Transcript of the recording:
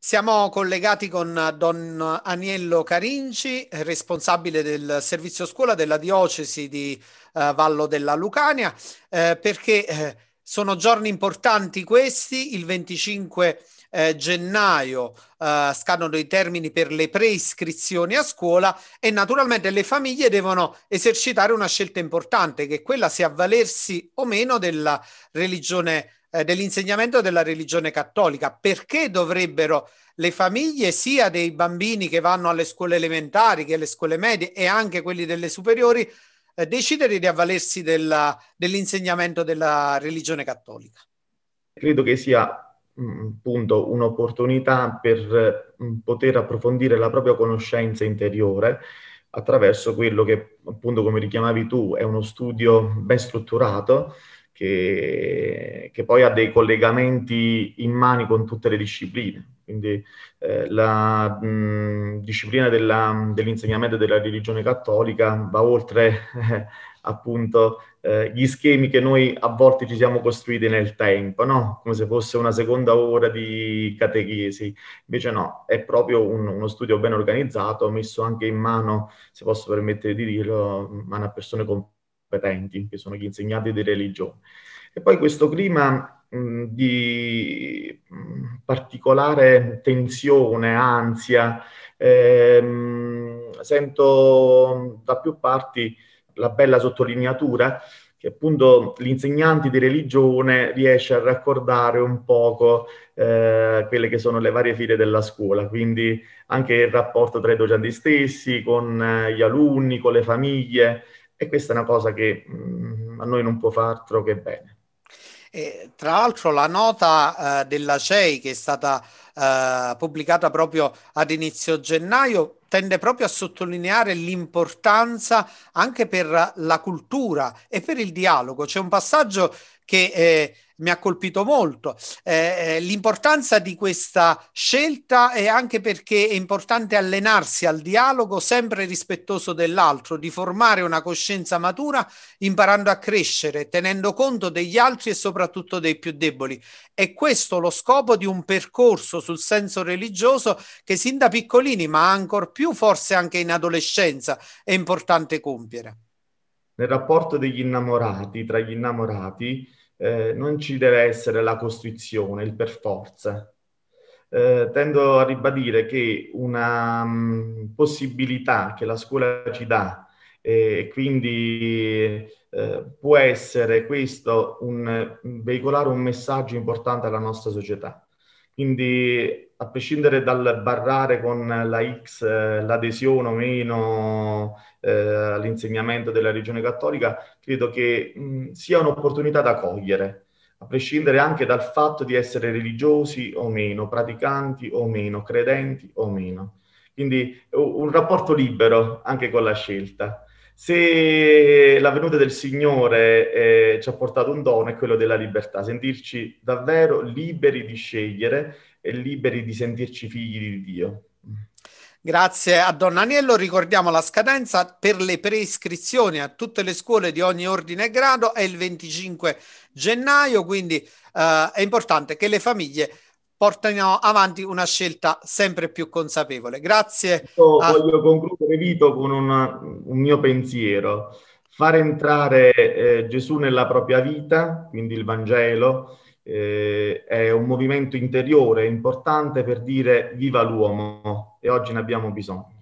Siamo collegati con Don Aniello Carinci, responsabile del servizio scuola della diocesi di eh, Vallo della Lucania, eh, perché eh, sono giorni importanti questi, il 25 eh, gennaio eh, scadono i termini per le preiscrizioni a scuola e naturalmente le famiglie devono esercitare una scelta importante che è quella se avvalersi o meno della religione eh, dell'insegnamento della religione cattolica. Perché dovrebbero le famiglie sia dei bambini che vanno alle scuole elementari che alle scuole medie e anche quelli delle superiori eh, decidere di avvalersi della, dell'insegnamento della religione cattolica? Credo che sia mm, appunto un'opportunità per mm, poter approfondire la propria conoscenza interiore attraverso quello che appunto come richiamavi tu è uno studio ben strutturato che, che, poi ha dei collegamenti in mani con tutte le discipline. Quindi eh, la mh, disciplina della, dell'insegnamento della religione cattolica va oltre eh, appunto eh, gli schemi che noi a volte ci siamo costruiti nel tempo, no? come se fosse una seconda ora di catechesi. Invece no, è proprio un, uno studio ben organizzato, messo anche in mano, se posso permettere di dirlo, a persone competenti che sono gli insegnanti di religione. E poi questo clima mh, di particolare tensione, ansia, ehm, sento da più parti la bella sottolineatura che appunto l'insegnante di religione riesce a raccordare un poco eh, quelle che sono le varie file della scuola, quindi anche il rapporto tra i docenti stessi, con eh, gli alunni, con le famiglie, e questa è una cosa che mh, mm, a noi non può far altro che bene. E, tra l'altro la nota eh, della CEI che è stata eh, pubblicata proprio ad inizio gennaio tende proprio a sottolineare l'importanza anche per la cultura e per il dialogo. C'è un passaggio che eh, mi ha colpito molto. Eh, eh, l'importanza di questa scelta è anche perché è importante allenarsi al dialogo sempre rispettoso dell'altro, di formare una coscienza matura imparando a crescere, tenendo conto degli altri e soprattutto dei più deboli. È questo lo scopo di un percorso sul senso religioso che sin da piccolini, ma ancor più forse anche in adolescenza, è importante compiere. Nel rapporto degli innamorati, tra gli innamorati, eh, non ci deve essere la costrizione, il per forza. Eh, tendo a ribadire che una um, possibilità che la scuola ci dà e eh, quindi può essere questo un, mm, veicolare un messaggio importante alla nostra società. Quindi a prescindere dal barrare con la X eh, l'adesione o meno eh, all'insegnamento della religione cattolica, credo che mh, sia un'opportunità da cogliere, a prescindere anche dal fatto di essere religiosi o meno, praticanti o meno, credenti o meno. Quindi un rapporto libero anche con la scelta. Se la venuta del Signore eh, ci ha portato un dono è quello della libertà, sentirci davvero liberi di scegliere e liberi di sentirci figli di Dio. Grazie a Don Aniello. Ricordiamo la scadenza per le preiscrizioni a tutte le scuole di ogni ordine e grado è il 25 gennaio, quindi eh, è importante che le famiglie portano avanti una scelta sempre più consapevole. Grazie. Io a... Voglio concludere, Vito, con una, un mio pensiero. Far entrare eh, Gesù nella propria vita, quindi il Vangelo, eh, è un movimento interiore importante per dire viva l'uomo e oggi ne abbiamo bisogno.